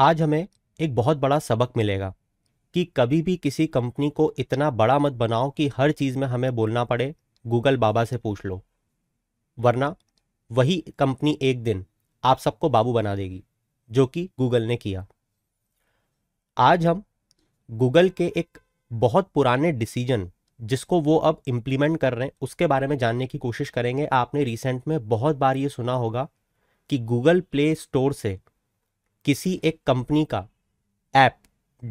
आज हमें एक बहुत बड़ा सबक मिलेगा कि कभी भी किसी कंपनी को इतना बड़ा मत बनाओ कि हर चीज़ में हमें बोलना पड़े गूगल बाबा से पूछ लो वरना वही कंपनी एक दिन आप सबको बाबू बना देगी जो कि गूगल ने किया आज हम गूगल के एक बहुत पुराने डिसीजन जिसको वो अब इम्प्लीमेंट कर रहे हैं उसके बारे में जानने की कोशिश करेंगे आपने रिसेंट में बहुत बार ये सुना होगा कि गूगल प्ले स्टोर से किसी एक कंपनी का ऐप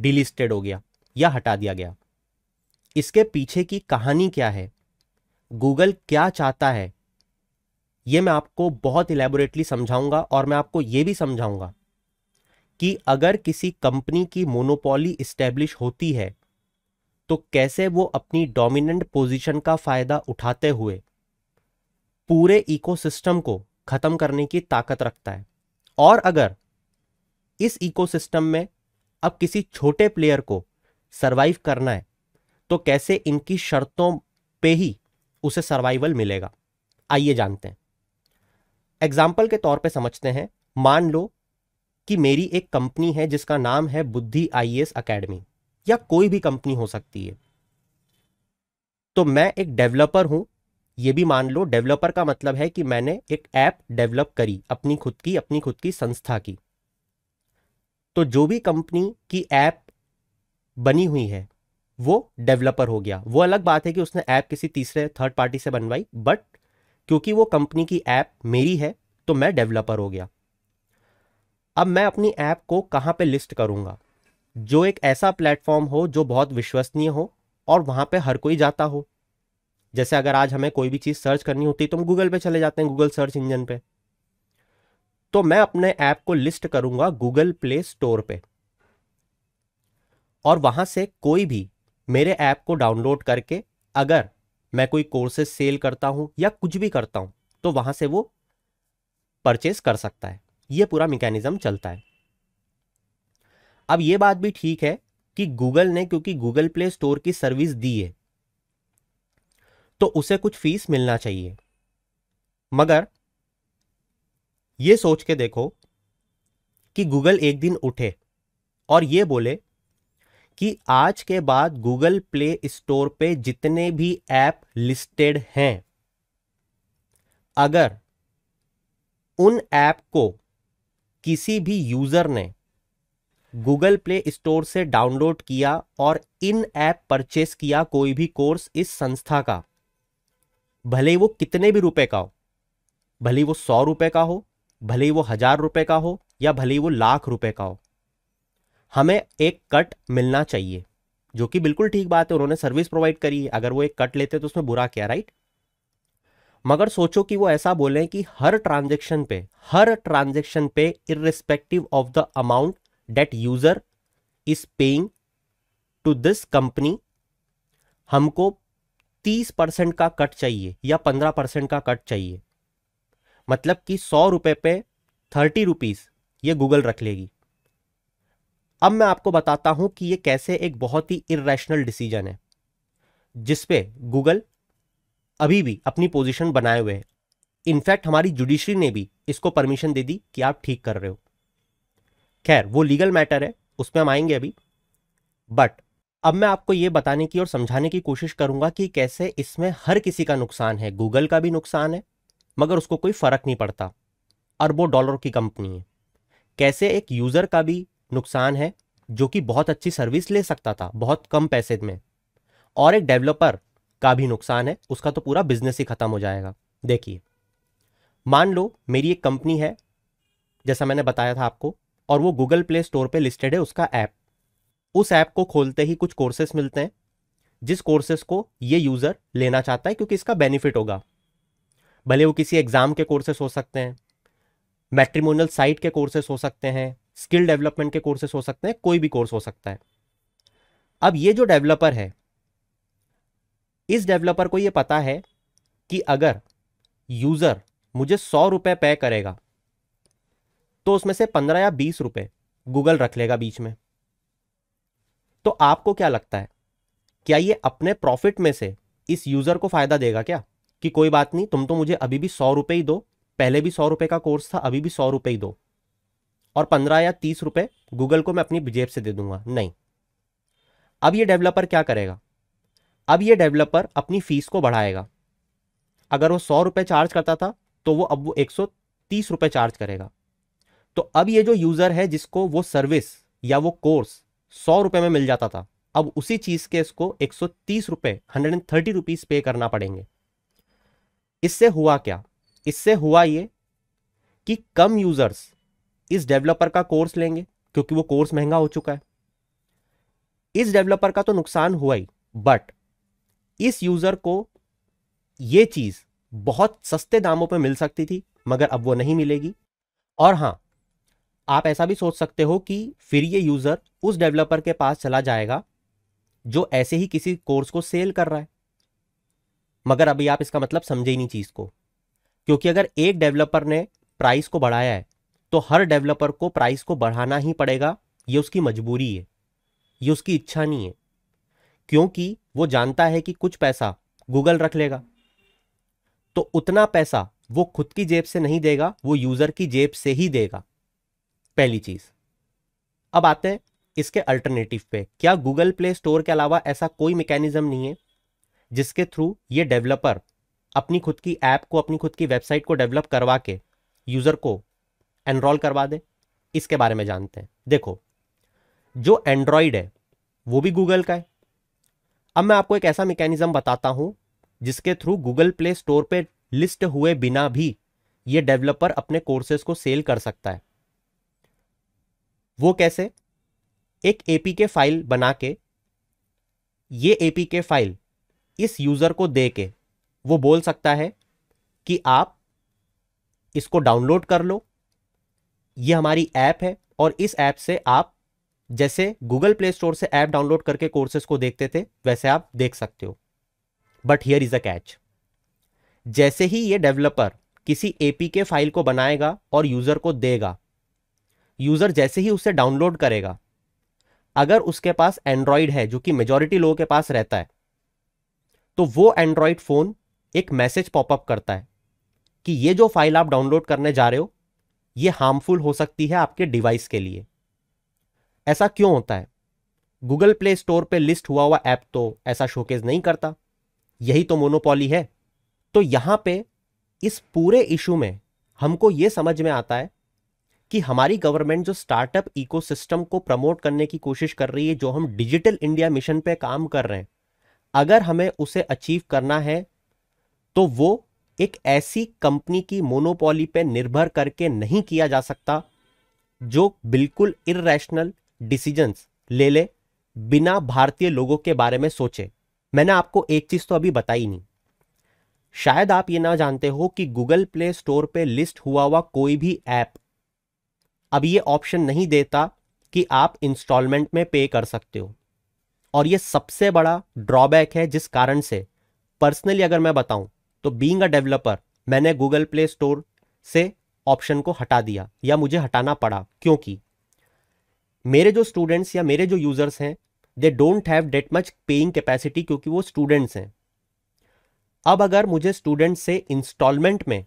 डिलिस्टेड हो गया या हटा दिया गया इसके पीछे की कहानी क्या है गूगल क्या चाहता है यह मैं आपको बहुत इलेबोरेटली समझाऊंगा और मैं आपको यह भी समझाऊंगा कि अगर किसी कंपनी की मोनोपोली इस्टेब्लिश होती है तो कैसे वो अपनी डोमिनेंट पोजीशन का फायदा उठाते हुए पूरे इकोसिस्टम को खत्म करने की ताकत रखता है और अगर इस इकोसिस्टम में अब किसी छोटे प्लेयर को सर्वाइव करना है तो कैसे इनकी शर्तों पे ही उसे सर्वाइवल मिलेगा आइए जानते हैं एग्जाम्पल के तौर पे समझते हैं मान लो कि मेरी एक कंपनी है जिसका नाम है बुद्धि आई एस अकेडमी या कोई भी कंपनी हो सकती है तो मैं एक डेवलपर हूं यह भी मान लो डेवलपर का मतलब है कि मैंने एक ऐप डेवलप करी अपनी खुद की अपनी खुद की संस्था की तो जो भी कंपनी की ऐप बनी हुई है वो डेवलपर हो गया वो अलग बात है कि उसने ऐप किसी तीसरे थर्ड पार्टी से बनवाई बट क्योंकि वो कंपनी की ऐप मेरी है तो मैं डेवलपर हो गया अब मैं अपनी ऐप को कहाँ पे लिस्ट करूँगा जो एक ऐसा प्लेटफॉर्म हो जो बहुत विश्वसनीय हो और वहाँ पे हर कोई जाता हो जैसे अगर आज हमें कोई भी चीज़ सर्च करनी होती तो हम गूगल पे चले जाते हैं गूगल सर्च इंजन पे तो मैं अपने ऐप को लिस्ट करूंगा गूगल प्ले स्टोर पे और वहां से कोई भी मेरे ऐप को डाउनलोड करके अगर मैं कोई कोर्सेस सेल करता हूं या कुछ भी करता हूं तो वहां से वो परचेस कर सकता है ये पूरा मैकेनिज्म चलता है अब ये बात भी ठीक है कि गूगल ने क्योंकि गूगल प्ले स्टोर की सर्विस दी है तो उसे कुछ फीस मिलना चाहिए मगर ये सोच के देखो कि गूगल एक दिन उठे और ये बोले कि आज के बाद गूगल प्ले स्टोर पे जितने भी ऐप लिस्टेड हैं अगर उन ऐप को किसी भी यूज़र ने गूगल प्ले स्टोर से डाउनलोड किया और इन ऐप परचेस किया कोई भी कोर्स इस संस्था का भले वो कितने भी रुपए का हो भले वो सौ रुपए का हो भले ही वो हजार रुपए का हो या भले ही वो लाख रुपए का हो हमें एक कट मिलना चाहिए जो कि बिल्कुल ठीक बात है उन्होंने सर्विस प्रोवाइड करी है अगर वो एक कट लेते तो उसमें बुरा क्या राइट मगर सोचो कि वो ऐसा बोले कि हर ट्रांजेक्शन पे हर ट्रांजेक्शन पे irrespective of the amount that user is paying to this company हमको 30 परसेंट का कट चाहिए या 15 परसेंट का कट चाहिए मतलब कि सौ रुपये पे थर्टी रुपीज़ ये गूगल रख लेगी अब मैं आपको बताता हूं कि ये कैसे एक बहुत ही इरेशनल डिसीजन है जिसपे गूगल अभी भी अपनी पोजीशन बनाए हुए है इनफैक्ट हमारी जुडिशरी ने भी इसको परमिशन दे दी कि आप ठीक कर रहे हो खैर वो लीगल मैटर है उसमें हम आएंगे अभी बट अब मैं आपको ये बताने की और समझाने की कोशिश करूंगा कि कैसे इसमें हर किसी का नुकसान है गूगल का भी नुकसान है मगर उसको कोई फ़र्क नहीं पड़ता अरबों डॉलर की कंपनी है कैसे एक यूज़र का भी नुकसान है जो कि बहुत अच्छी सर्विस ले सकता था बहुत कम पैसे में और एक डेवलपर का भी नुकसान है उसका तो पूरा बिजनेस ही ख़त्म हो जाएगा देखिए मान लो मेरी एक कंपनी है जैसा मैंने बताया था आपको और वो गूगल प्ले स्टोर पे लिस्टेड है उसका ऐप उस ऐप को खोलते ही कुछ कोर्सेस मिलते हैं जिस कोर्सेस को ये यूज़र लेना चाहता है क्योंकि इसका बेनिफिट होगा भले वो किसी एग्ज़ाम के कोर्सेस हो सकते हैं मैट्रीमोनल साइट के कोर्सेस हो सकते हैं स्किल डेवलपमेंट के कोर्सेस हो सकते हैं कोई भी कोर्स हो सकता है अब ये जो डेवलपर है इस डेवलपर को ये पता है कि अगर यूज़र मुझे सौ रुपये पे करेगा तो उसमें से पंद्रह या बीस रुपये गूगल रख लेगा बीच में तो आपको क्या लगता है क्या ये अपने प्रॉफिट में से इस यूज़र को फ़ायदा देगा क्या कि कोई बात नहीं तुम तो मुझे अभी भी सौ रुपये ही दो पहले भी सौ रुपये का कोर्स था अभी भी सौ रुपये ही दो और पंद्रह या तीस रुपये गूगल को मैं अपनी जेब से दे दूंगा नहीं अब ये डेवलपर क्या करेगा अब ये डेवलपर अपनी फ़ीस को बढ़ाएगा अगर वो सौ रुपये चार्ज करता था तो वो अब वो एक सौ तीस रुपये चार्ज करेगा तो अब ये जो यूज़र है जिसको वो सर्विस या वो कोर्स सौ रुपये में मिल जाता था अब उसी चीज़ के इसको एक सौ तीस रुपये हंड्रेड एंड थर्टी रुपीज़ पे करना पड़ेंगे इससे हुआ क्या इससे हुआ ये कि कम यूजर्स इस डेवलपर का कोर्स लेंगे क्योंकि वो कोर्स महंगा हो चुका है इस डेवलपर का तो नुकसान हुआ ही बट इस यूजर को ये चीज बहुत सस्ते दामों पर मिल सकती थी मगर अब वो नहीं मिलेगी और हाँ आप ऐसा भी सोच सकते हो कि फिर ये यूजर उस डेवलपर के पास चला जाएगा जो ऐसे ही किसी कोर्स को सेल कर रहा है मगर अभी आप इसका मतलब समझे ही नहीं चीज़ को क्योंकि अगर एक डेवलपर ने प्राइस को बढ़ाया है तो हर डेवलपर को प्राइस को बढ़ाना ही पड़ेगा ये उसकी मजबूरी है ये उसकी इच्छा नहीं है क्योंकि वो जानता है कि कुछ पैसा गूगल रख लेगा तो उतना पैसा वो खुद की जेब से नहीं देगा वो यूज़र की जेब से ही देगा पहली चीज़ अब आते हैं इसके अल्टरनेटिव पे क्या गूगल प्ले स्टोर के अलावा ऐसा कोई मैकेनिज्म नहीं है जिसके थ्रू ये डेवलपर अपनी खुद की ऐप को अपनी खुद की वेबसाइट को डेवलप करवा के यूज़र को एनरोल करवा दे इसके बारे में जानते हैं देखो जो एंड्रॉयड है वो भी गूगल का है अब मैं आपको एक ऐसा मैकेनिज़्म बताता हूँ जिसके थ्रू गूगल प्ले स्टोर पे लिस्ट हुए बिना भी ये डेवलपर अपने कोर्सेज को सेल कर सकता है वो कैसे एक एपीके फाइल बना के ये एपीके फाइल इस यूज़र को दे के वो बोल सकता है कि आप इसको डाउनलोड कर लो ये हमारी ऐप है और इस ऐप से आप जैसे गूगल प्ले स्टोर से ऐप डाउनलोड करके कोर्सेज को देखते थे वैसे आप देख सकते हो but here is a catch जैसे ही ये डेवलपर किसी एपीके फाइल को बनाएगा और यूज़र को देगा यूज़र जैसे ही उसे डाउनलोड करेगा अगर उसके पास एंड्रॉयड है जो कि मेजॉरिटी लोगों के पास रहता है तो वो एंड्रॉयड फ़ोन एक मैसेज पॉपअप करता है कि ये जो फाइल आप डाउनलोड करने जा रहे हो ये हार्मफुल हो सकती है आपके डिवाइस के लिए ऐसा क्यों होता है गूगल प्ले स्टोर पे लिस्ट हुआ हुआ ऐप तो ऐसा शोकेज नहीं करता यही तो मोनोपॉली है तो यहां पे इस पूरे इशू में हमको ये समझ में आता है कि हमारी गवर्नमेंट जो स्टार्टअप इकोसिस्टम को प्रमोट करने की कोशिश कर रही है जो हम डिजिटल इंडिया मिशन पे काम कर रहे हैं अगर हमें उसे अचीव करना है तो वो एक ऐसी कंपनी की मोनोपोली पे निर्भर करके नहीं किया जा सकता जो बिल्कुल इरेशनल डिसीजंस ले ले बिना भारतीय लोगों के बारे में सोचे मैंने आपको एक चीज़ तो अभी बताई नहीं शायद आप ये ना जानते हो कि गूगल प्ले स्टोर पे लिस्ट हुआ हुआ कोई भी ऐप अब ये ऑप्शन नहीं देता कि आप इंस्टॉलमेंट में पे कर सकते हो और ये सबसे बड़ा ड्रॉबैक है जिस कारण से पर्सनली अगर मैं बताऊं तो बीइंग अ डेवलपर मैंने गूगल प्ले स्टोर से ऑप्शन को हटा दिया या मुझे हटाना पड़ा क्योंकि मेरे जो स्टूडेंट्स या मेरे जो यूज़र्स हैं they don't have that much paying capacity क्योंकि वो स्टूडेंट्स हैं अब अगर मुझे स्टूडेंट से इंस्टॉलमेंट में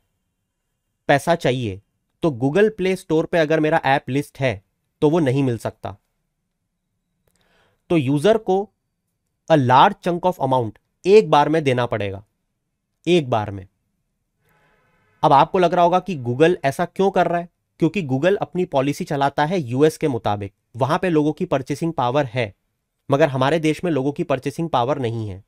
पैसा चाहिए तो गूगल प्ले स्टोर पे अगर मेरा ऐप लिस्ट है तो वो नहीं मिल सकता तो यूजर को a large chunk of amount एक बार में देना पड़ेगा एक बार में अब आपको लग रहा होगा कि गूगल ऐसा क्यों कर रहा है क्योंकि गूगल अपनी पॉलिसी चलाता है यूएस के मुताबिक वहां पे लोगों की परचेसिंग पावर है मगर हमारे देश में लोगों की परचेसिंग पावर नहीं है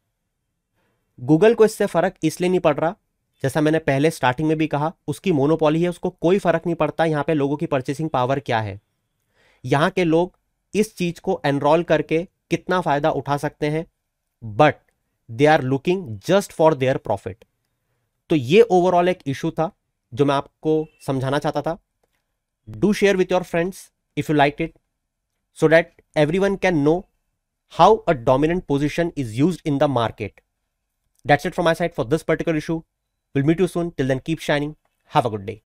गूगल को इससे फर्क इसलिए नहीं पड़ रहा जैसा मैंने पहले स्टार्टिंग में भी कहा उसकी मोनोपोली है उसको कोई फर्क नहीं पड़ता यहां पे लोगों की परचेसिंग पावर क्या है यहां के लोग इस चीज को एनरोल करके कितना फायदा उठा सकते हैं but they are looking just for their profit तो ये ओवरऑल एक इशू था जो मैं आपको समझाना चाहता था do share with your friends if you like it so that every one can know how a dominant position is use in the market that's it from my side for this particular issue will meet you soon till then keep shining have a good day